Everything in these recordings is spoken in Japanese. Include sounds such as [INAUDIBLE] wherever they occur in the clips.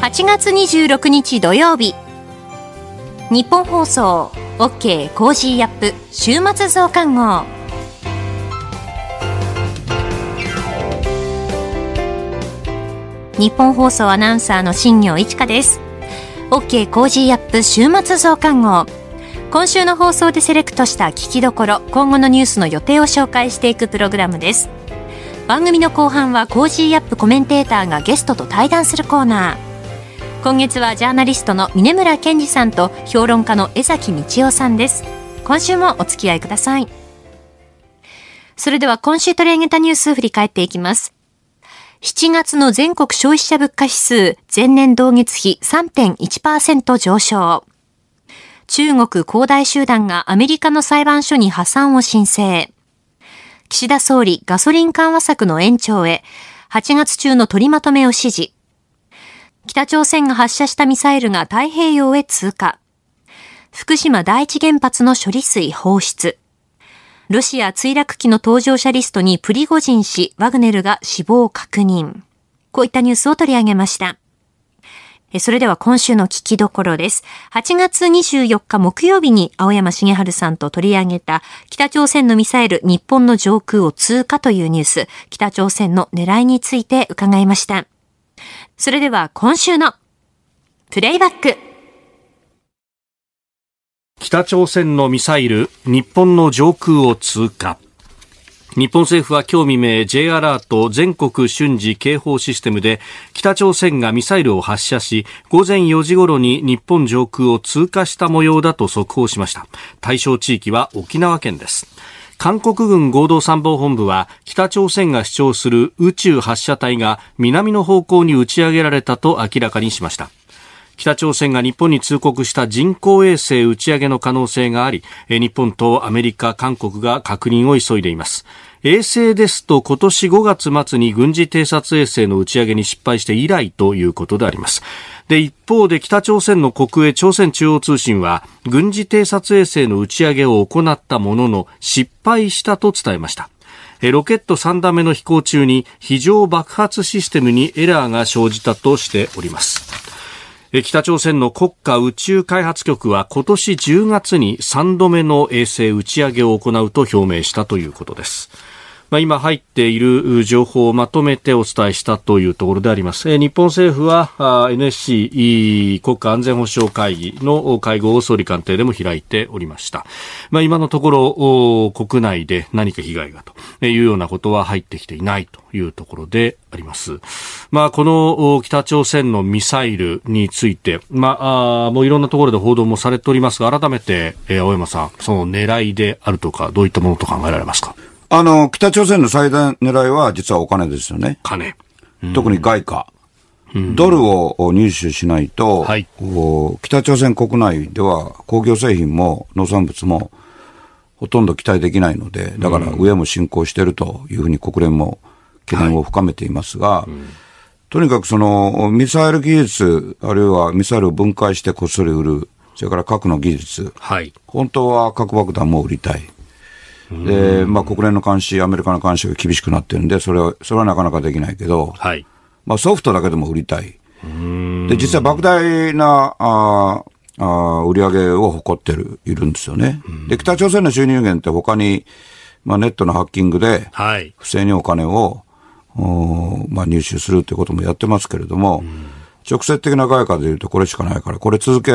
8月26日土曜日日本放送 OK コージーアップ週末増刊号日本放送アナウンサーの新業一華です OK コージーアップ週末増刊号今週の放送でセレクトした聞きどころ今後のニュースの予定を紹介していくプログラムです番組の後半はコージーアップコメンテーターがゲストと対談するコーナー今月はジャーナリストの峰村健二さんと評論家の江崎道夫さんです今週もお付き合いくださいそれでは今週取り上げたニュース振り返っていきます7月の全国消費者物価指数前年同月比3.1%上昇中国恒大集団がアメリカの裁判所に破産を申請岸田総理ガソリン緩和策の延長へ8月中の取りまとめを指示北朝鮮が発射したミサイルが太平洋へ通過。福島第一原発の処理水放出。ロシア墜落機の搭乗者リストにプリゴジン氏、ワグネルが死亡確認。こういったニュースを取り上げました。それでは今週の聞きどころです。8月24日木曜日に青山茂春さんと取り上げた北朝鮮のミサイル日本の上空を通過というニュース、北朝鮮の狙いについて伺いました。それでは今週のプレイバック北朝鮮のミサイル日本の上空を通過日本政府は今日未明 J アラート全国瞬時警報システムで北朝鮮がミサイルを発射し午前4時頃に日本上空を通過した模様だと速報しました対象地域は沖縄県です韓国軍合同参謀本部は北朝鮮が主張する宇宙発射体が南の方向に打ち上げられたと明らかにしました北朝鮮が日本に通告した人工衛星打ち上げの可能性があり日本とアメリカ、韓国が確認を急いでいます衛星ですと今年5月末に軍事偵察衛星の打ち上げに失敗して以来ということであります。で、一方で北朝鮮の国営朝鮮中央通信は軍事偵察衛星の打ち上げを行ったものの失敗したと伝えました。ロケット3段目の飛行中に非常爆発システムにエラーが生じたとしております。北朝鮮の国家宇宙開発局は今年10月に3度目の衛星打ち上げを行うと表明したということです。まあ、今入っている情報をまとめてお伝えしたというところであります。え日本政府は NSC 国家安全保障会議の会合を総理官邸でも開いておりました。まあ、今のところ国内で何か被害がというようなことは入ってきていないというところであります。まあ、この北朝鮮のミサイルについて、まあ、もういろんなところで報道もされておりますが、改めて、えー、青山さん、その狙いであるとか、どういったものと考えられますか。あの、北朝鮮の最大狙いは実はお金ですよね。金。特に外貨。ドルを入手しないと、はい、北朝鮮国内では工業製品も農産物もほとんど期待できないので、だから上も進行しているというふうに国連も懸念を深めていますが、はいうん、とにかくそのミサイル技術、あるいはミサイルを分解してこっそり売る、それから核の技術、はい、本当は核爆弾も売りたい。で、まあ、国連の監視、アメリカの監視が厳しくなってるんで、それは、それはなかなかできないけど、はい、まあ、ソフトだけでも売りたい。で、実は莫大な、ああ売り上げを誇ってる、いるんですよね。で、北朝鮮の収入源って他に、まあ、ネットのハッキングで、不正にお金を、はい、まあ、入手するということもやってますけれども、直接的な外貨でいうとこれしかないから、これ続け、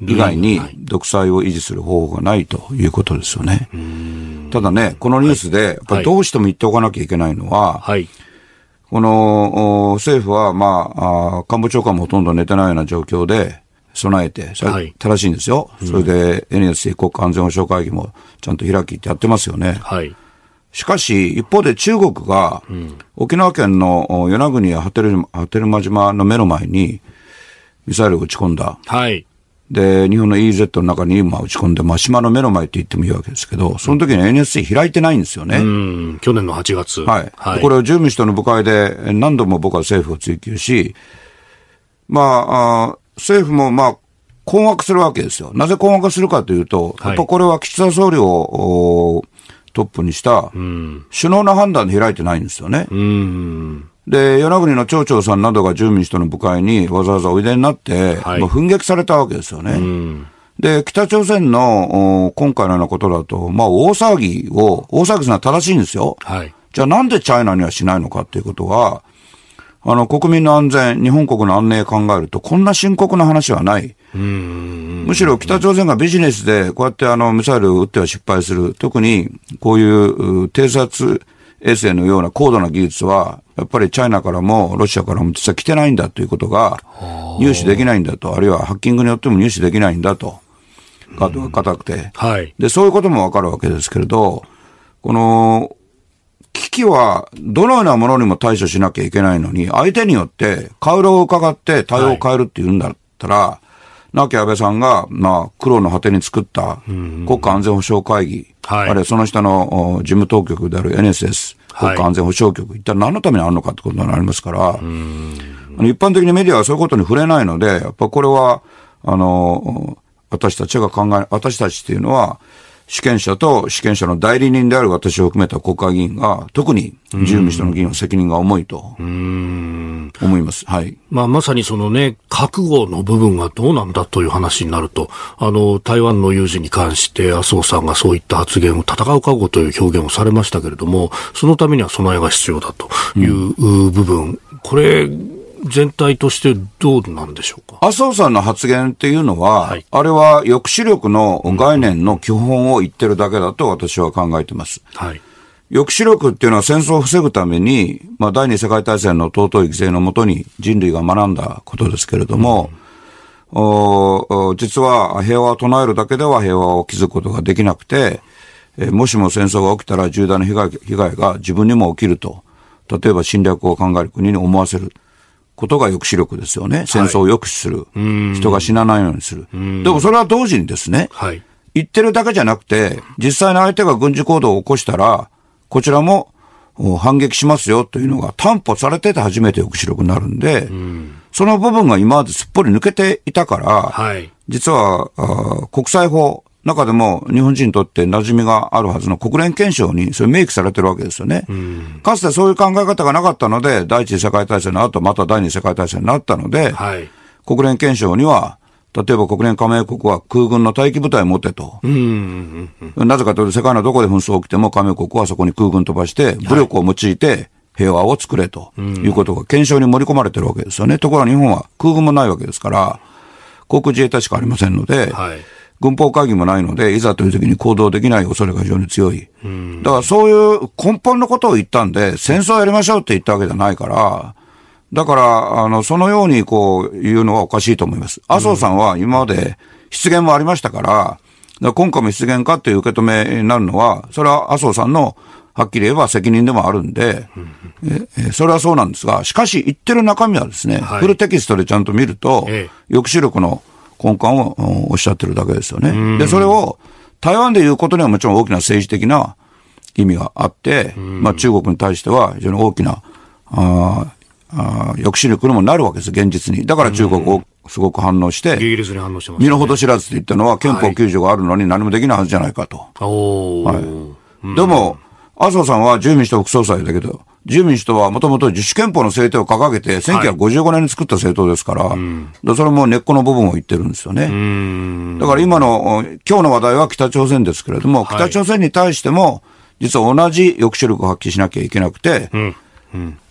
以外に独裁を維持する方法がないということですよね。ただね、このニュースで、やっぱりどうしても言っておかなきゃいけないのは、はい、この政府は、まああ、官房長官もほとんど寝てないような状況で、備えて、はい、正しいんですよ。うん、それで NSC 国家安全保障会議もちゃんと開きってやってますよね。はい、しかし、一方で中国が、沖縄県の与那国や波照間島の目の前にミサイルを撃ち込んだ。はい、で、日本の EEZ の中に今打ち込んで、まあ、島の目の前って言ってもいいわけですけど、その時に NSC 開いてないんですよね。うん、去年の8月。はい。はい、これを住民主党の部会で何度も僕は政府を追及し、まあ、あ政府もまあ、困惑するわけですよ。なぜ困惑するかというと、はい、やっぱこれは岸田総理をトップにした首脳の判断で開いてないんですよね。うんで、与那国の町長さんなどが住民主との部会にわざわざおいでになって、はい、もうされたわけですよね。で、北朝鮮の今回のようなことだと、まあ、大騒ぎを、大騒ぎするのは正しいんですよ。はい。じゃあなんでチャイナにはしないのかっていうことは、あの、国民の安全、日本国の安寧を考えると、こんな深刻な話はない。むしろ北朝鮮がビジネスで、こうやってあの、ミサイルを撃っては失敗する。特に、こういう偵察、衛星のような高度な技術は、やっぱりチャイナからもロシアからも実は来てないんだということが、入手できないんだと、あるいはハッキングによっても入手できないんだと、カードが硬くて、はい、で、そういうこともわかるわけですけれど、この、危機はどのようなものにも対処しなきゃいけないのに、相手によって、ウ色を伺って対応を変えるっていうんだったら、はい亡き安倍さんが、まあ、苦労の果てに作った国家安全保障会議、はい、あるいはその下の事務当局である NSS、国家安全保障局、はい、一体何のためにあるのかってことになりますから、一般的にメディアはそういうことに触れないので、やっぱこれは、あの、私たちが考え、私たちっていうのは、主権者と主権者の代理人である私を含めた国会議員が、特に自由民主党の議員は責任が重いと思います。はい。まあ、まさにそのね、覚悟の部分がどうなんだという話になると、あの、台湾の有事に関して麻生さんがそういった発言を戦う覚悟という表現をされましたけれども、そのためには備えが必要だという部分、うん、これ、全体としてどうなんでしょうか麻生さんの発言っていうのは、はい、あれは抑止力の概念の基本を言ってるだけだと私は考えてます。はい、抑止力っていうのは戦争を防ぐために、まあ、第二次世界大戦の尊い犠牲のもとに人類が学んだことですけれども、うん、お実は平和を唱えるだけでは平和を築くことができなくて、えもしも戦争が起きたら重大な被害被害が自分にも起きると、例えば侵略を考える国に思わせる。ことが抑止力ですよね。戦争を抑止する。はい、人が死なないようにする。でもそれは同時にですね、はい、言ってるだけじゃなくて、実際の相手が軍事行動を起こしたら、こちらも反撃しますよというのが担保されてて初めて抑止力になるんで、んその部分が今まですっぽり抜けていたから、はい、実は国際法、中でも日本人にとって馴染みがあるはずの国連憲章にそれ明記されてるわけですよね。かつてそういう考え方がなかったので、第一次世界大戦の後、また第二次世界大戦になったので、はい、国連憲章には、例えば国連加盟国は空軍の待機部隊を持ってと。なぜかというと世界のどこで紛争起きても加盟国はそこに空軍飛ばして、武力を用いて平和を作れということが憲章に盛り込まれてるわけですよね。ところが日本は空軍もないわけですから、航空自衛隊しかありませんので、はい軍法会議もないので、いざという時に行動できない恐れが非常に強い。だからそういう根本のことを言ったんで、戦争やりましょうって言ったわけじゃないから、だから、あの、そのようにこう言うのはおかしいと思います。麻生さんは今まで失言もありましたから、から今回も失言かっていう受け止めになるのは、それは麻生さんのはっきり言えば責任でもあるんで、えそれはそうなんですが、しかし言ってる中身はですね、はい、フルテキストでちゃんと見ると、抑止力の根幹をおっしゃってるだけですよね。で、それを台湾で言うことにはもちろん大きな政治的な意味があって、まあ、中国に対しては非常に大きなああ抑止力にもなるわけです、現実に。だから中国をすごく反応して、イギリスに反応してます、身の程知らずって言ったのは憲法9条があるのに何もできないはずじゃないかと。はい、はい、でも、うん麻生さんは自由民主党副総裁だけど、自由民主党はもともと自主憲法の制定を掲げて、1955年に作った政党ですから、はい、それも根っこの部分を言ってるんですよね。だから今の、今日の話題は北朝鮮ですけれども、北朝鮮に対しても、実は同じ抑止力を発揮しなきゃいけなくて、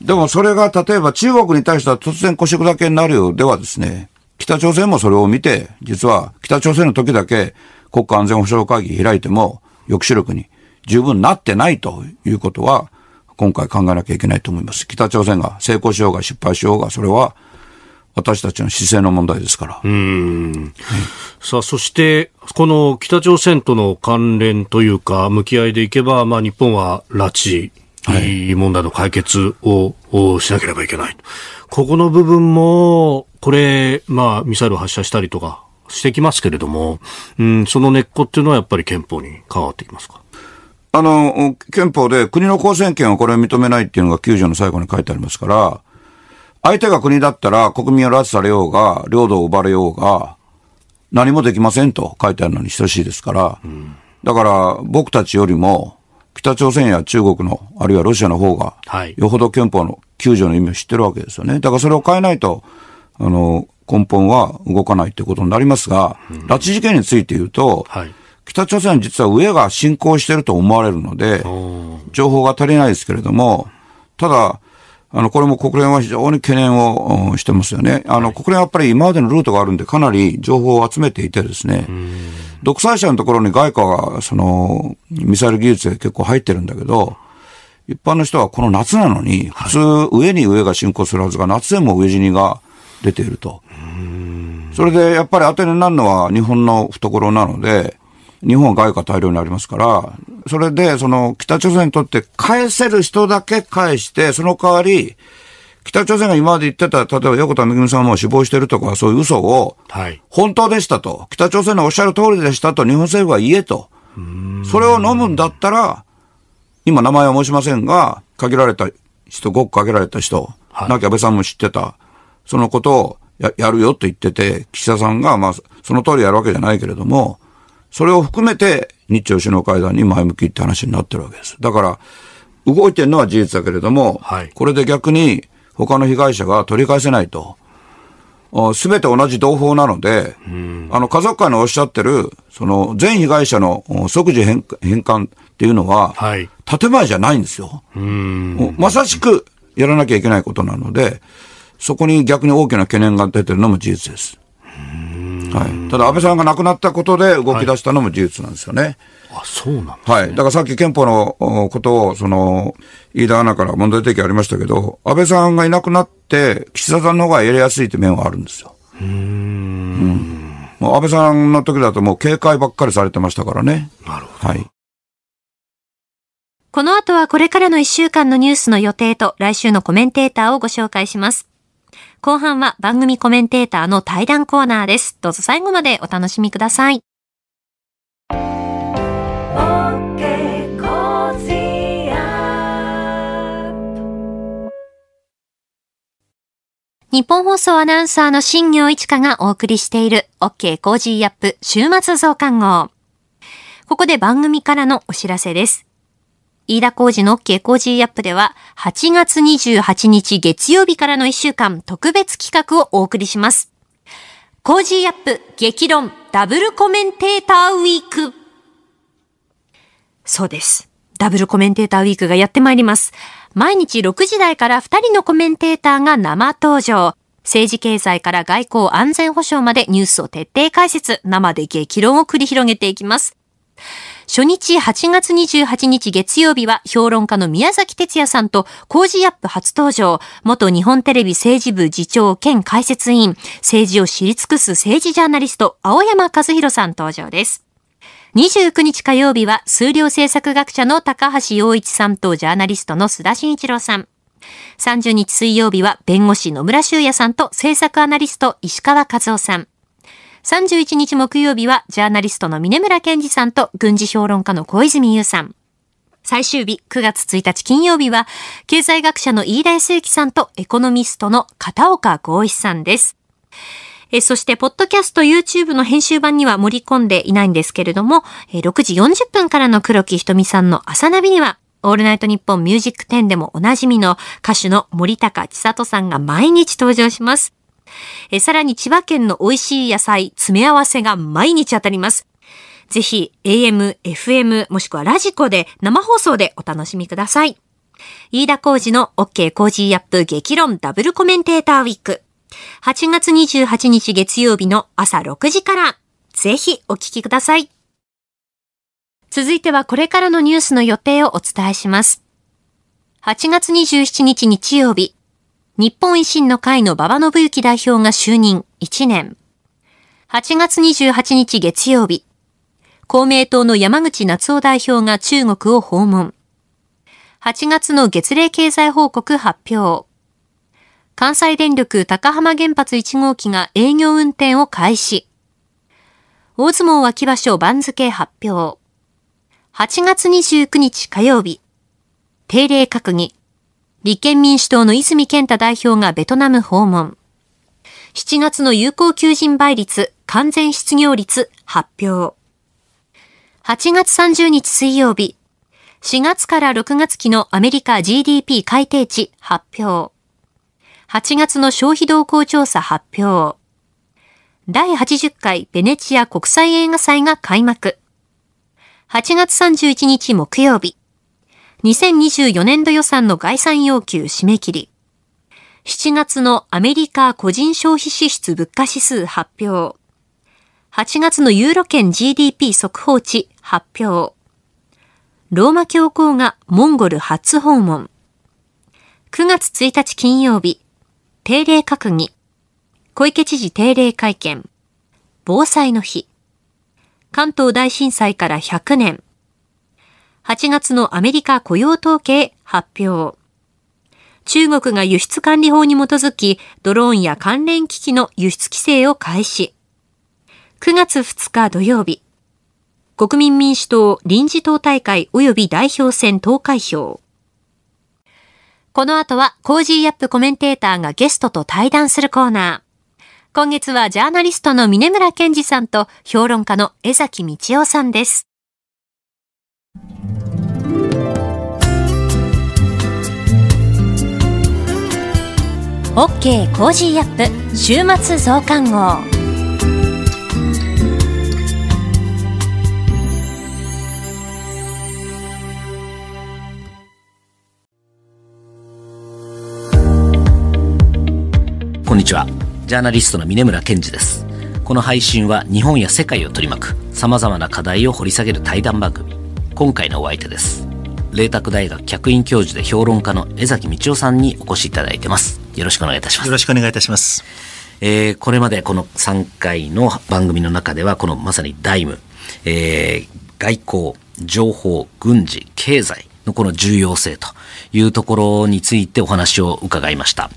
でもそれが例えば中国に対しては突然腰砕けになるようではですね、北朝鮮もそれを見て、実は北朝鮮の時だけ国家安全保障会議開いても抑止力に十分なってないということは、今回考えなきゃいけないと思います。北朝鮮が成功しようが失敗しようが、それは私たちの姿勢の問題ですから。うん、さあ、そして、この北朝鮮との関連というか、向き合いでいけば、まあ、日本は拉致、はい、問題の解決をしなければいけない。ここの部分も、これ、まあ、ミサイル発射したりとかしてきますけれども、うん、その根っこっていうのはやっぱり憲法に関わってきますかあの、憲法で国の公選権をこれを認めないっていうのが9条の最後に書いてありますから、相手が国だったら国民を拉致されようが、領土を奪われようが、何もできませんと書いてあるのに等しいですから、だから僕たちよりも、北朝鮮や中国の、あるいはロシアの方が、よほど憲法の9条の意味を知ってるわけですよね。だからそれを変えないと、あの、根本は動かないということになりますが、拉致事件について言うと、はい北朝鮮は実は上が進行していると思われるので、情報が足りないですけれども、ただ、あの、これも国連は非常に懸念をしてますよね。あの、国連はやっぱり今までのルートがあるんで、かなり情報を集めていてですね、独裁者のところに外貨が、その、ミサイル技術で結構入ってるんだけど、一般の人はこの夏なのに、普通、上に上が進行するはずが、夏でも上死にが出ていると。それで、やっぱり当てになるのは日本の懐なので、日本は外貨大量にありますから、それで、その、北朝鮮にとって返せる人だけ返して、その代わり、北朝鮮が今まで言ってた、例えば横田めぐみさんも死亡してるとか、そういう嘘を、本当でしたと、北朝鮮のおっしゃる通りでしたと、日本政府は言えと。それを飲むんだったら、今名前は申しませんが、限られた人、ごく限られた人、はい、き安倍さんも知ってた、そのことをややるよと言ってて、岸田さんが、まあ、その通りやるわけじゃないけれども、それを含めて日朝首脳会談に前向きって話になってるわけです。だから、動いてるのは事実だけれども、はい、これで逆に他の被害者が取り返せないと。すべて同じ同胞なので、あの、家族会のおっしゃってる、その、全被害者の即時返還っていうのは、はい、建前じゃないんですよ。まさしくやらなきゃいけないことなので、そこに逆に大きな懸念が出てるのも事実です。はい、ただ安倍さんが亡くなったことで動き出したのも事実なんですよね。はい、あそうなん、ね、はい。だからさっき憲法のことを、その、飯田アナから問題提起ありましたけど、安倍さんがいなくなって、岸田さんの方がやりやすいって面はあるんですよ。うんうん。もう安倍さんの時だともう警戒ばっかりされてましたからね。なるほど。はい。この後はこれからの1週間のニュースの予定と来週のコメンテーターをご紹介します。後半は番組コメンテーターの対談コーナーです。どうぞ最後までお楽しみください。日本放送アナウンサーの新業一華がお送りしている OK コージーアップ週末増刊号。ここで番組からのお知らせです。飯田工事の OK 工事アップでは、8月28日月曜日からの1週間、特別企画をお送りします。工事アップ激論ダブルコメンテーターウィーク。そうです。ダブルコメンテーターウィークがやってまいります。毎日6時台から2人のコメンテーターが生登場。政治経済から外交安全保障までニュースを徹底解説、生で激論を繰り広げていきます。初日8月28日月曜日は評論家の宮崎哲也さんと工事アップ初登場、元日本テレビ政治部次長兼解説委員、政治を知り尽くす政治ジャーナリスト、青山和弘さん登場です。29日火曜日は数量政策学者の高橋洋一さんとジャーナリストの須田慎一郎さん。30日水曜日は弁護士野村修也さんと政策アナリスト石川和夫さん。31日木曜日はジャーナリストの峰村健二さんと軍事評論家の小泉優さん。最終日9月1日金曜日は経済学者の飯田康之さんとエコノミストの片岡剛一さんです。えそして、ポッドキャスト YouTube の編集版には盛り込んでいないんですけれども、え6時40分からの黒木ひとみさんの朝ナビには、オールナイトニッポンミュージック10でもおなじみの歌手の森高千里さんが毎日登場します。えさらに千葉県の美味しい野菜、詰め合わせが毎日当たります。ぜひ AM、FM、もしくはラジコで生放送でお楽しみください。飯田浩二の OK 工事アップ激論ダブルコメンテーターウィーク。8月28日月曜日の朝6時から、ぜひお聞きください。続いてはこれからのニュースの予定をお伝えします。8月27日日曜日、日本維新の会の馬場信之代表が就任1年。8月28日月曜日、公明党の山口夏夫代表が中国を訪問。8月の月例経済報告発表。関西電力高浜原発1号機が営業運転を開始。大相撲秋場所番付発表。8月29日火曜日。定例閣議。立憲民主党の泉健太代表がベトナム訪問。7月の有効求人倍率、完全失業率発表。8月30日水曜日、4月から6月期のアメリカ GDP 改定値発表。8月の消費動向調査発表。第80回ベネチア国際映画祭が開幕。8月31日木曜日。2024年度予算の概算要求締め切り。7月のアメリカ個人消費支出物価指数発表。8月のユーロ圏 GDP 速報値発表。ローマ教皇がモンゴル初訪問。9月1日金曜日、定例閣議。小池知事定例会見。防災の日。関東大震災から100年。8月のアメリカ雇用統計発表。中国が輸出管理法に基づき、ドローンや関連機器の輸出規制を開始。9月2日土曜日。国民民主党臨時党大会及び代表選投開票。この後はコージーアップコメンテーターがゲストと対談するコーナー。今月はジャーナリストの峰村健二さんと評論家の江崎道夫さんです。OK コージーアップ週末増刊号こんにちはジャーナリストの峰村健二ですこの配信は日本や世界を取り巻くさまざまな課題を掘り下げる対談番組今回のお相手です麗澤大学客員教授で評論家の江崎道夫さんにお越しいただいてます。よろしくお願いいたします。よろしくお願いいたします。えー、これまでこの3回の番組の中では、このまさにダイム、えー、外交、情報、軍事、経済のこの重要性というところについてお話を伺いました。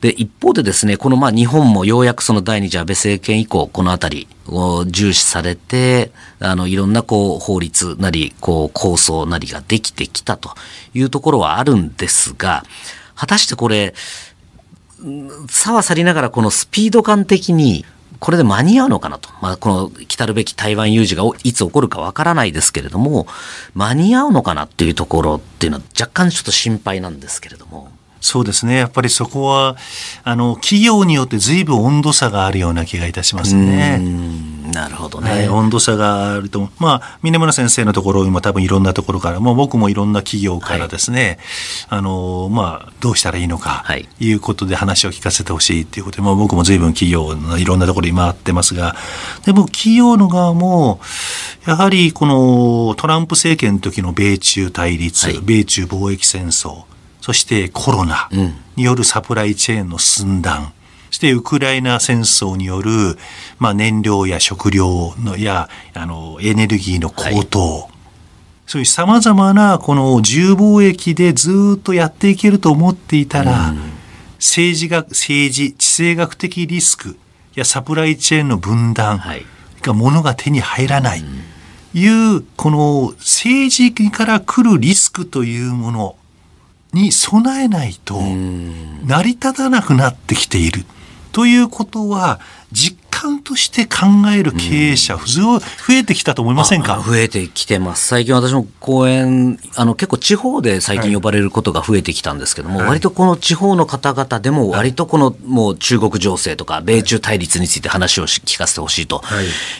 で、一方でですね、このまあ日本もようやくその第二次安倍政権以降、この辺りを重視されて、あの、いろんなこう法律なり、こう構想なりができてきたというところはあるんですが、果たしてこれ、差は去りながらこのスピード感的に、これで間に合うのかなと。まあ、この来たるべき台湾有事がいつ起こるかわからないですけれども、間に合うのかなっていうところっていうのは若干ちょっと心配なんですけれども。そうですねやっぱりそこはあの企業によって随分温度差があるような気がいたしますね。なるほどね、はい、温度差があると、まあ、峰村先生のところ今多分いろんなところから、まあ、僕もいろんな企業からですね、はい、あのまあ、どうしたらいいのか、い、うことで話を聞かせてほしいということで、まあ、僕も随分企業のいろんなところに回ってますがでも企業の側もやはりこのトランプ政権の時の米中対立、米中貿易戦争そしてコロナによるサプライチェーンの寸断、そしてウクライナ戦争による、まあ、燃料や食料のやあのエネルギーの高騰、はい、そういうさまざまなこの自由貿易でずっとやっていけると思っていたら、うん、政治学政治地政学的リスクやサプライチェーンの分断が物が手に入らない、い、いうこの政治から来るリスクというものに備えないと成り立たなくなってきているということは実感として考える経営者増えてきたと思いませんか増えてきてます最近私も講演あの結構地方で最近呼ばれることが増えてきたんですけども、はい、割とこの地方の方々でも割とこのもう中国情勢とか米中対立について話を聞かせてほしいと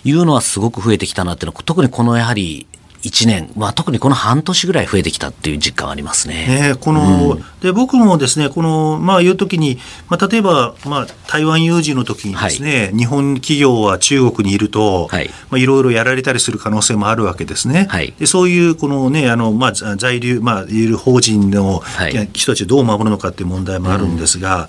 いうのはすごく増えてきたなっていうのは特にこのやはり1年、まあ、特にこの半年ぐらい増えてきたっていう実感ありますね。ねこの、うん、で僕もですねこの、まあ、いう時に、まあ、例えば、まあ、台湾有事の時にですね、はい、日本企業は中国にいると、はいまあ、いろいろやられたりする可能性もあるわけですね。はい、でそういうこの、ねあのまあ、在留、まあ、いる法人の人たちをどう守るのかっていう問題もあるんですが。うん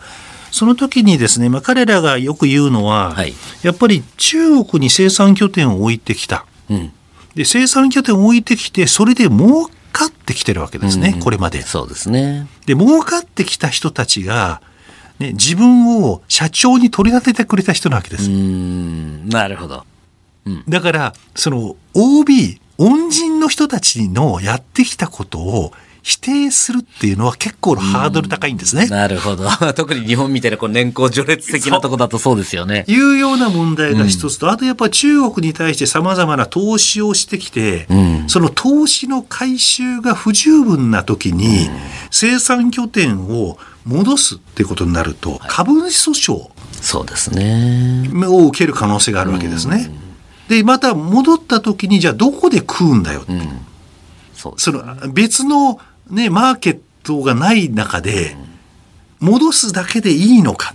その時にですね、まあ、彼らがよく言うのは、はい、やっぱり中国に生産拠点を置いてきた。うんで生産拠点を置いてきてそれで儲かってきてるわけですね、うん、これまで。そうですねで儲かってきた人たちがね、自分を社長に取り立ててくれた人なわけです。なるほど、うん、だからその OB 恩人の人たちのやってきたことを否定するっていうのは結構ハードル高いんですね。なるほど。[LAUGHS] 特に日本みたいなこう年功序列的なとこだとそうですよね。いうような問題が一つと、あとやっぱ中国に対してさまざまな投資をしてきて、うん、その投資の回収が不十分な時に、生産拠点を戻すっていうことになると、株主訴訟そうですね。を受ける可能性があるわけですね。で、また戻った時に、じゃあどこで食うんだよって。うんそ,、その別の、ね、マーケットがない中で、戻すだけでいいのか。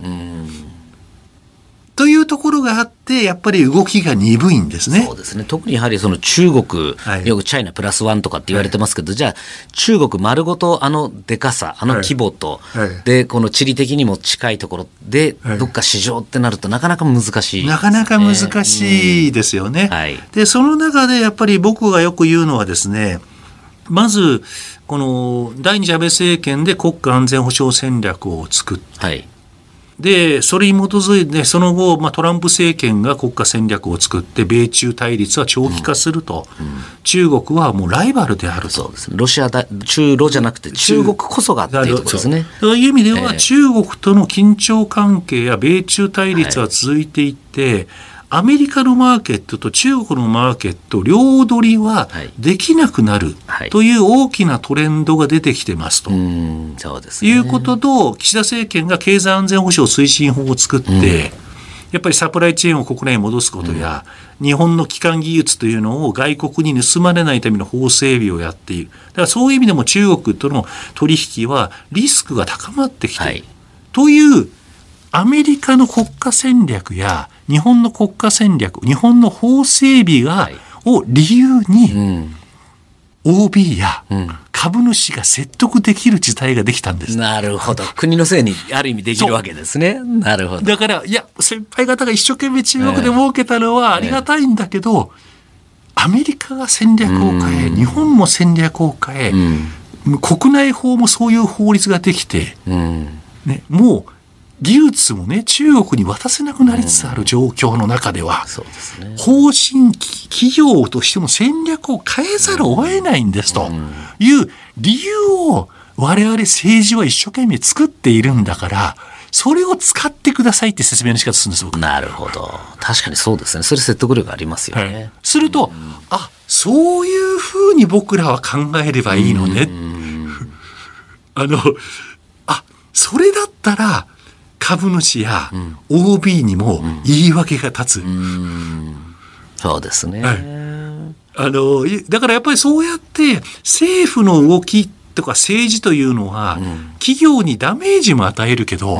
というところがあって、やっぱり動きが鈍いんですね。そうですね。特にやはりその中国、はい、よくチャイナプラスワンとかって言われてますけど、はい、じゃあ中国丸ごとあのでかさ、あの規模と、はい、で、この地理的にも近いところで、どっか市場ってなるとなかなか難しい、ね、なかなか難しいですよね。うん、で、その中でやっぱり僕がよく言うのはですね、まず、この第二次安倍政権で国家安全保障戦略を作って、はい、で、それに基づいて、その後、まあ、トランプ政権が国家戦略を作って、米中対立は長期化すると、うんうん、中国はもうライバルであると。ロシアだ、中ロじゃなくて、中国こそがっていうとことですね。という意味では、えー、中国との緊張関係や米中対立は続いていって、アメリカのマーケットと中国のマーケット両取りはできなくなるという大きなトレンドが出てきてますと、はいはいね、いうことと岸田政権が経済安全保障推進法を作って、うん、やっぱりサプライチェーンを国内に戻すことや、うん、日本の基幹技術というのを外国に盗まれないための法整備をやっている。だからそういう意味でも中国との取引はリスクが高まってきている。はい、というアメリカの国家戦略や日本の国家戦略日本の法整備が、はい、を理由に、うん OB や株主が説得できる事態ができたんです。うん、なるほど。国のせいにある意味できるわけですね。なるほど。だから、いや、先輩方が一生懸命中国で儲けたのはありがたいんだけど、えー、アメリカが戦略を変え、日本も戦略を変え、うん、国内法もそういう法律ができて、ね、もう技術もね、中国に渡せなくなりつつある状況の中では、うんね、方針、企業としての戦略を変えざるを得ないんですという理由を我々政治は一生懸命作っているんだから、それを使ってくださいって説明の仕方するんです、僕。なるほど。確かにそうですね。それ説得力ありますよね。はい、すると、うん、あ、そういうふうに僕らは考えればいいのね。[LAUGHS] あの、あ、それだったら、株主や OB にも言い訳が立つ。うん、そうですね、はい、あのだからやっぱりそうやって政府の動きとか政治というのは、企業にダメージも与えるけど、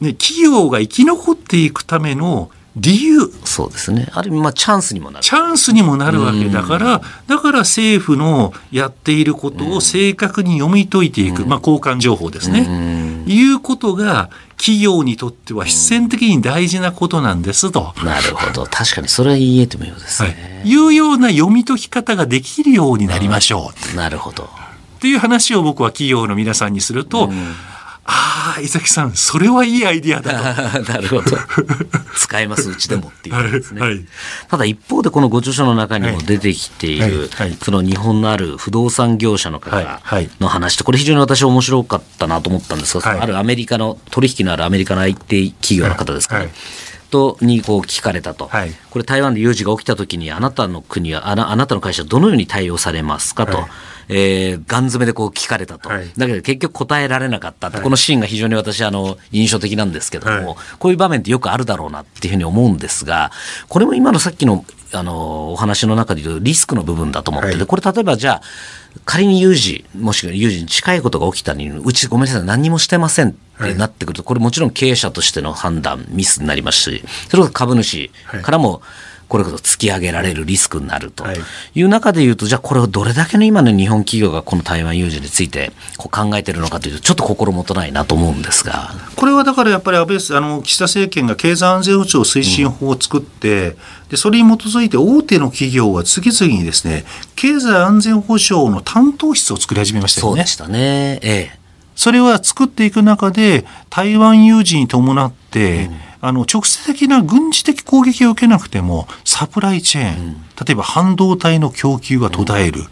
ね、企業が生き残っていくための理由そうですねある意味まあチャンスにもなるチャンスにもなるわけだから、うん、だから政府のやっていることを正確に読み解いていく、うん、まあ、交換情報ですね、うん、いうことが企業にとっては必然的に大事なことなんですと。なるほど確かにそれは言えてもようですね、はい、いうような読み解き方ができるようになりましょう。なるほどっていう話を僕は企業の皆さんにすると、ああ、伊崎さん、それはいいアイディアだと。[LAUGHS] なるほど。[LAUGHS] 使えます、うちでもっていうことですね。はいただ一方で、このご著書の中にも出てきている、はい、その日本のある不動産業者の方の話と、これ非常に私面白かったなと思ったんですが、あるアメリカの、取引のあるアメリカの IT 企業の方ですかね。トにこう聞かれたと、はい、これ、台湾で有事が起きたときにあなたの国はあな、あなたの会社はどのように対応されますかと、はい、えー、ガン詰めでこう聞かれたと、はい、だけど結局答えられなかったっこのシーンが非常に私、あの印象的なんですけども、こういう場面ってよくあるだろうなっていうふうに思うんですが、これも今のさっきのあのお話の中で言うリスクの部分だと思ってて、これ例えばじゃあ仮に有事もしくは有事に近いことが起きたにうちごめんなさい何もしてませんってなってくると、これもちろん経営者としての判断ミスになりますしそれこそ株主からも、はいこれこそ突き上げられるリスクになるという中でいうと、じゃあこれをどれだけの今の日本企業がこの台湾有事についてこう考えてるのかというと、ちょっと心もとないなと思うんですが。これはだからやっぱり安倍あの岸田政権が経済安全保障推進法を作って、うん、でそれに基づいて大手の企業は次々にですね経済安全保障の担当室を作り始めましたよね。そうでしたね、ええ、それは作っていく中で台湾有事に伴って、うんあの直接的な軍事的攻撃を受けなくてもサプライチェーン、うん、例えば半導体の供給が途絶える、うん、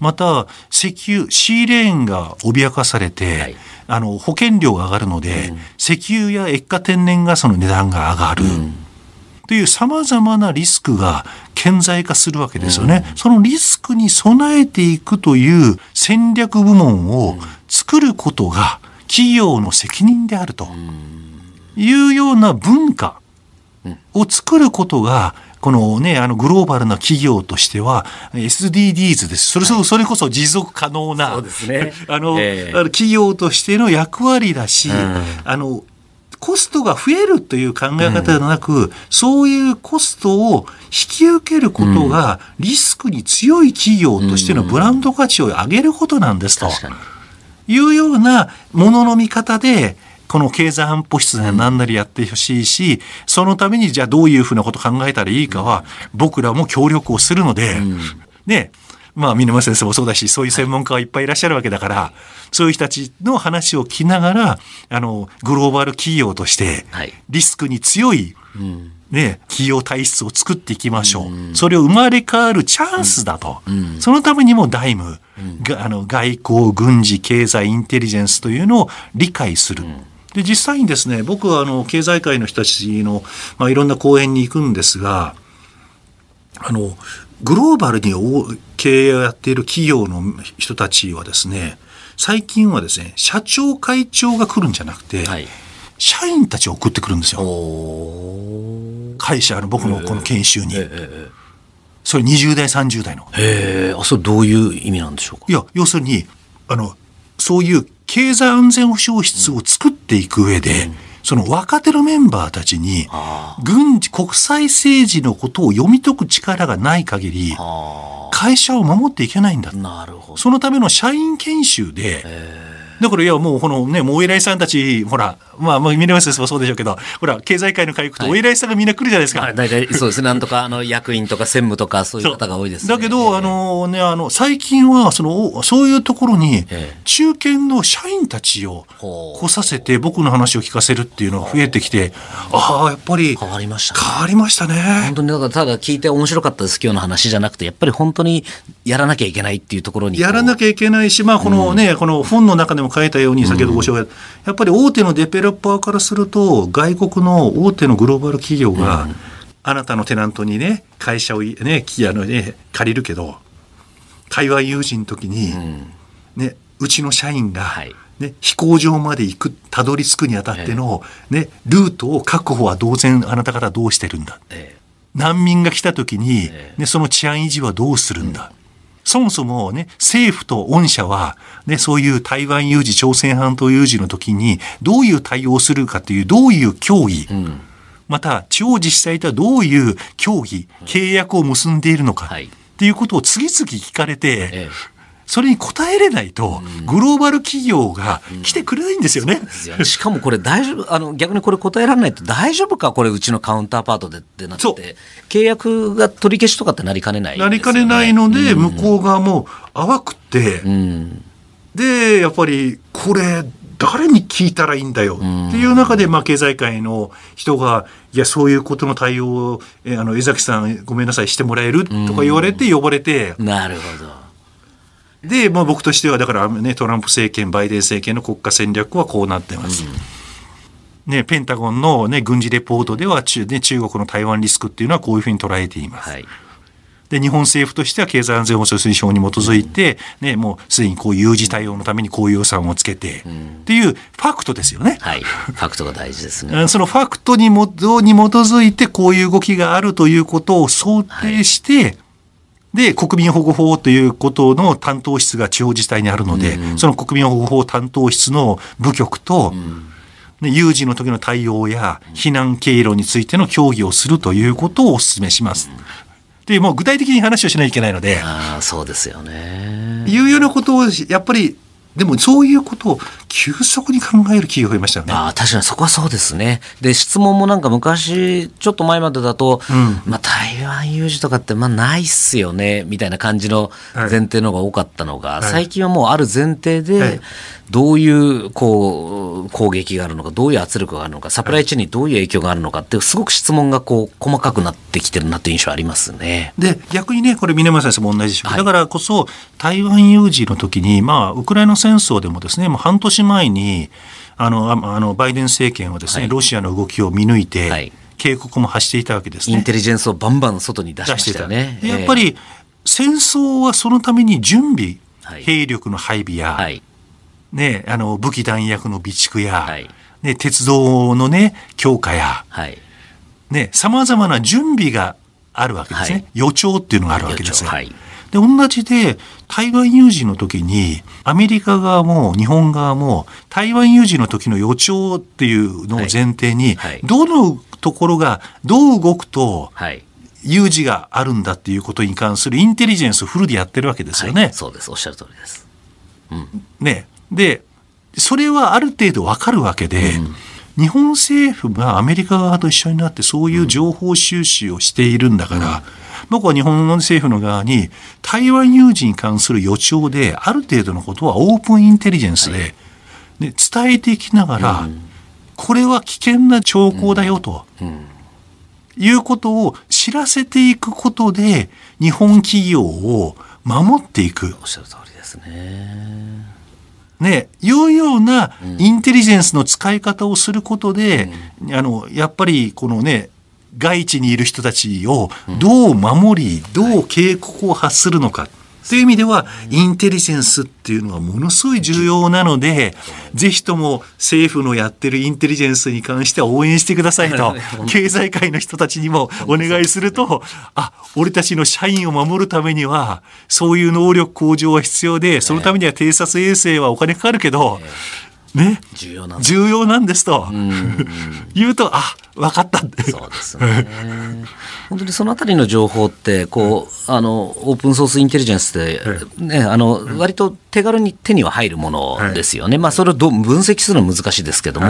また石油シーレーンが脅かされて、はい、あの保険料が上がるので、うん、石油や液化天然ガスの値段が上がる。というさまざまなリスクが顕在化するわけですよね、うん、そのリスクに備えていくという戦略部門を作ることが企業の責任であると。うんいうような文化を作ることが、このね、あのグローバルな企業としては SDGs です。それ,、それこそ持続可能な、ね、[LAUGHS] あの、えー、企業としての役割だし、うん、あの、コストが増えるという考え方ではなく、うん、そういうコストを引き受けることがリスクに強い企業としてのブランド価値を上げることなんですと。いうようなものの見方で、この経済安保室で何なりやってほしいし、うん、そのためにじゃあどういうふうなこと考えたらいいかは、僕らも協力をするので、うん、まあ、見沼先生もそうだし、そういう専門家がいっぱいいらっしゃるわけだから、そういう人たちの話を聞きながら、あの、グローバル企業として、リスクに強い、ね、企業体質を作っていきましょう。それを生まれ変わるチャンスだと。そのためにもダイム、外交、軍事、経済、インテリジェンスというのを理解する。で実際にですね僕はあの経済界の人たちの、まあ、いろんな講演に行くんですがあのグローバルに経営をやっている企業の人たちはですね最近はですね社長会長が来るんじゃなくて、はい、社員たちを送ってくるんですよ会社の僕のこの研修に。えーえーそれ20代、30代の。へえ、あ、それどういう意味なんでしょうかいや、要するに、あの、そういう経済安全保障室を作っていく上で、その若手のメンバーたちに、軍事、国際政治のことを読み解く力がない限り、会社を守っていけないんだ。そのための社員研修で、だからいやもうこのねもうお偉いさんたちほらまあまあ峰山先生もそうでしょうけどほら経済界の会行くとお偉いさんがみんな来るじゃないですか。はい、大体そうですねなんとかあの役員とか専務とかそういう方が多いです、ね、だけどあのねあの最近はそのそういうところに中堅の社員たちを来させて僕の話を聞かせるっていうのが増えてきてああやっぱり変わりました、ね、変わりましたね。本当にだからただ聞いて面白かったです今日の話じゃなくてやっぱり本当にやらなきゃいけないっていうところにやらなきゃいけないしまあこのね、うん、この本の中でもも書いたように、先ほどご紹介、うん、やっぱり大手のデベロッパーからすると、外国の大手のグローバル企業が、あなたのテナントにね、会社をね、あのね借りるけど、会話有事の時に、ね、うちの社員が、はい、ね、飛行場まで行く、たどり着くにあたっての、ね、ルートを確保は当然あなた方どうしてるんだ。ええ、難民が来た時に、ね、その治安維持はどうするんだ。うんそもそもね、政府と御社は、ね、そういう台湾有事、朝鮮半島有事の時に、どういう対応をするかという、どういう協議、うん、また、地方自治体とはどういう協議、契約を結んでいるのか。はいっていうことを次々聞かれて、ええ、それに応えれないと、グローバル企業が来てくれないんですよね。うんうん、よしかもこれ大丈夫、あの、逆にこれ答えられないと大丈夫かこれうちのカウンターパートでってなって、契約が取り消しとかってなりかねない、ね、なりかねないので、向こう側も淡くて、うん、で、やっぱりこれ、誰に聞いたらいいんだよっていう中で、まあ、経済界の人が、いや、そういうことの対応を、えあの、江崎さん、ごめんなさい、してもらえるとか言われて、呼ばれて。なるほど。で、まあ、僕としてはだから、ね、トランプ政権バイデン政権の国家戦略はこうなってます。うん、ね、ペンタゴンの、ね、軍事レポートでは中,、ね、中国の台湾リスクっていうのはこういうふうに捉えています。はいで日本政府としては経済安全保障推奨に基づいて、ね、もうすでにこう有事対応のためにこういう予算をつけて、うん、っていうファクトですよね。はい、ファクトが大事ですね。そのファクトにもに基づいてこういう動きがあるということを想定して、はいで、国民保護法ということの担当室が地方自治体にあるので、うん、その国民保護法担当室の部局と、うん、有事の時の対応や避難経路についての協議をするということをお勧めします。で、もう具体的に話をしないといけないので。ああ、そうですよね。いうようなことを、やっぱり、でもそういうことを急速に考える企業がいましたよね。あ確かにそこはそうですね。で、質問もなんか昔、ちょっと前までだと、うん、まあ台湾有事とかって、まあないっすよね、みたいな感じの前提の方が多かったのが、はい、最近はもうある前提で、どういう、こう、攻撃があるのか、どういう圧力があるのか、サプライチェーンにどういう影響があるのかって、すごく質問がこう、細かくなってきてるなという印象ありますね。で、逆にね、これ、峰村先生も同じでしょう、はい、だからこそ、台湾有事の時に、まあ、ウクライナ戦争でもですね、もう半年前にあのあのバイデン政権はですね、はい、ロシアの動きを見抜いて、はい、警告も発していたわけですね。インテリジェンスをバンバン外に出し、てたね。やっぱり、戦争はそのために準備、はい、兵力の配備や、ね、あの武器弾薬の備蓄や、ね、鉄道の、ね、強化や、さまざまな準備があるわけですね、予兆っていうのがあるわけですね。で、同じで、台湾有事の時に、アメリカ側も日本側も、台湾有事の時の予兆っていうのを前提に、どのところがどう動くと、有事があるんだっていうことに関するインテリジェンスをフルでやってるわけですよね。はい、そうです。おっしゃる通りです。うん、ね。で、それはある程度わかるわけで、うん日本政府がアメリカ側と一緒になってそういう情報収集をしているんだから、僕は日本の政府の側に台湾有事に関する予兆である程度のことはオープンインテリジェンスで,、で伝えていきながら、これは危険な兆候だよと。いうことを知らせていくことで日本企業を守っていく。おっしゃる通りですね。ね、いうようなインテリジェンスの使い方をすることで、うん、あのやっぱりこのね外地にいる人たちをどう守り、どう警告を発するのか。という意味では、インテリジェンスっていうのはものすごい重要なので、ぜひとも政府のやってるインテリジェンスに関しては応援してくださいと、経済界の人たちにもお願いすると、あ、俺たちの社員を守るためには、そういう能力向上は必要で、そのためには偵察衛星はお金かかるけど、ね、重要なん重要なんですと、[LAUGHS] 言うと、あ、分かったって。そうですね。[LAUGHS] 本当にそのあたりの情報ってこう、あのオープンソースインテリジェンスって、ね、あの割と手軽に手には入るものですよね、まあ、それをど分析するのは難しいですけども、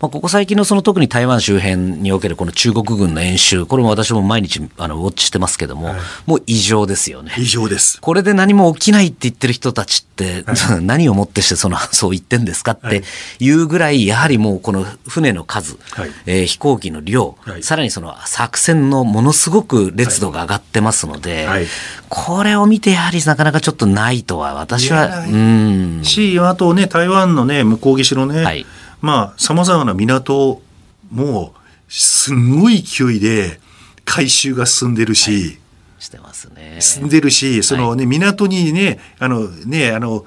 まあ、ここ最近のその特に台湾周辺におけるこの中国軍の演習、これも私も毎日あのウォッチしてますけども、もう異常ですよね。異常ですこれで何も起きないって言ってる人たちって、[LAUGHS] 何をもってしてその [LAUGHS] そう言ってんですかっていうぐらい、やはりもうこの船の数、はえ飛行機の量、さらにその作戦のものすごく列度が上がってますので、はいはい、これを見てやはりなかなかちょっとないとは私は。うんしあとね台湾のね向こう岸のね、はい、まあさまざまな港もすごい勢いで改修が進んでるし。してますね。進んでるし、そのね、港にね、あのね、あの、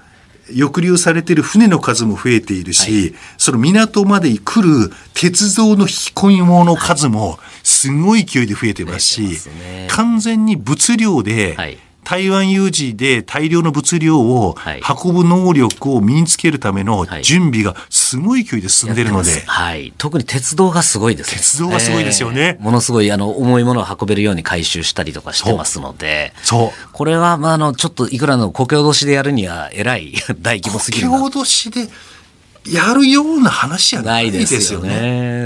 抑留されてる船の数も増えているし、はい、その港まで来る鉄道の引き込み物の数もすごい勢いで増えてますし、ね、完全に物量で、はい台湾有事で大量の物量を運ぶ能力を身につけるための準備がすごい勢いで進んでるので、はい、はい、特に鉄道がすごいです、ね、鉄道がすごいですよね、えー、ものすごいあの重いものを運べるように回収したりとかしてますのでそうこれは、まあ、あのちょっといくらの故郷同士でやるにはえらい [LAUGHS] 大規模すぎるな故郷でやるような話じゃないですよね。よ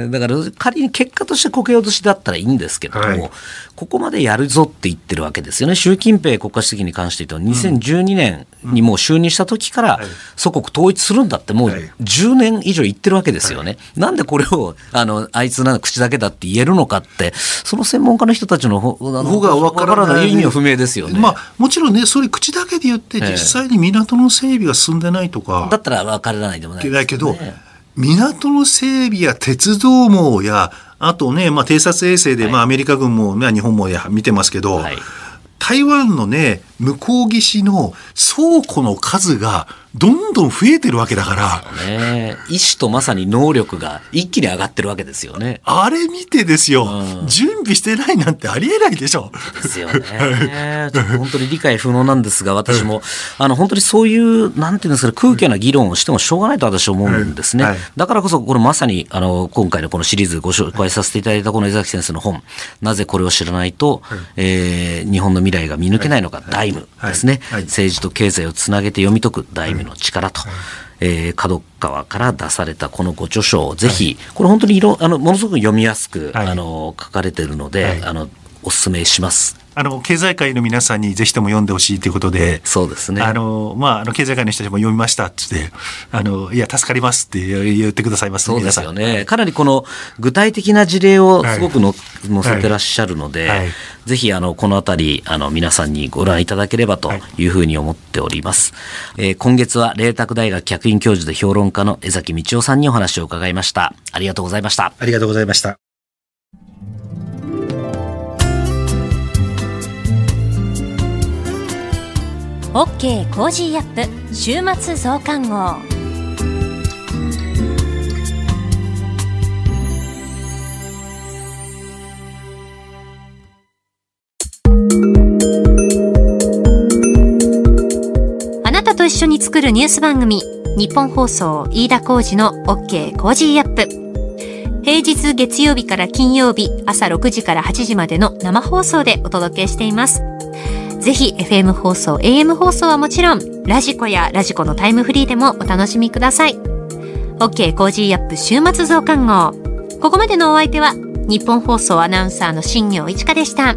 ねだから仮に結果としてこけ落としだったらいいんですけれども、はい、ここまでやるぞって言ってるわけですよね。習近平国家主席に関して言うと、2012年にもう就任した時から、祖国統一するんだってもう10年以上言ってるわけですよね。はい、なんでこれを、あの、あいつな口だけだって言えるのかって、その専門家の人たちの方がわからない意味は不明ですよね。まあ、もちろんね、それ口だけで言って、実際に港の整備が進んでないとか。だったらわからないでもないけど、ね、港の整備や鉄道網やあとね、まあ、偵察衛星で、まあ、アメリカ軍も、まあ、日本もや見てますけど、はい、台湾のね向こう岸の倉庫の数がどんどん増えてるわけだから、ね、意思とまさに能力が一気に上がってるわけですよね。あれ見てですよ、うん、準備してないなんてありえないでしょ。ですよね。[LAUGHS] 本当に理解不能なんですが、私も、あの本当にそういう、なんていうんですか、空虚な議論をしてもしょうがないと私は思うんですね。はい、だからこそ、これまさにあの今回のこのシリーズご紹介させていただいたこの江崎先生の本、なぜこれを知らないと、うえー、日本の未来が見抜けないのか、はい、ですね、はいはい、政治と経済をつなげて読み解く大名の力と。はいえー、角川から出されたこのご著書をぜひ、これ本当にいろあのものすごく読みやすく、あの書かれてるので、あのおすめします。あの経済界の皆さんにぜひとも読んでほしいということで、そうですね。あのまああの経済界の人たちも読みましたっつって、[LAUGHS] あのいや助かりますって言ってくださいます、ね、そうですよね。かなりこの具体的な事例をすごくの、はい、載せてらっしゃるので、はいはい、ぜひあのこのあたりあの皆さんにご覧いただければというふうに思っております。はい、えー、今月は麗澤大学客員教授で評論家の江崎道夫さんにお話を伺いました。ありがとうございました。ありがとうございました。OK コージーアップ週末増刊号あなたと一緒に作るニュース番組日本放送飯田浩二の OK コージーアップ平日月曜日から金曜日朝6時から8時までの生放送でお届けしていますぜひ FM 放送、AM 放送はもちろん、ラジコやラジコのタイムフリーでもお楽しみください。OK コージーアップ週末増刊号。ここまでのお相手は、日本放送アナウンサーの新業一花でした。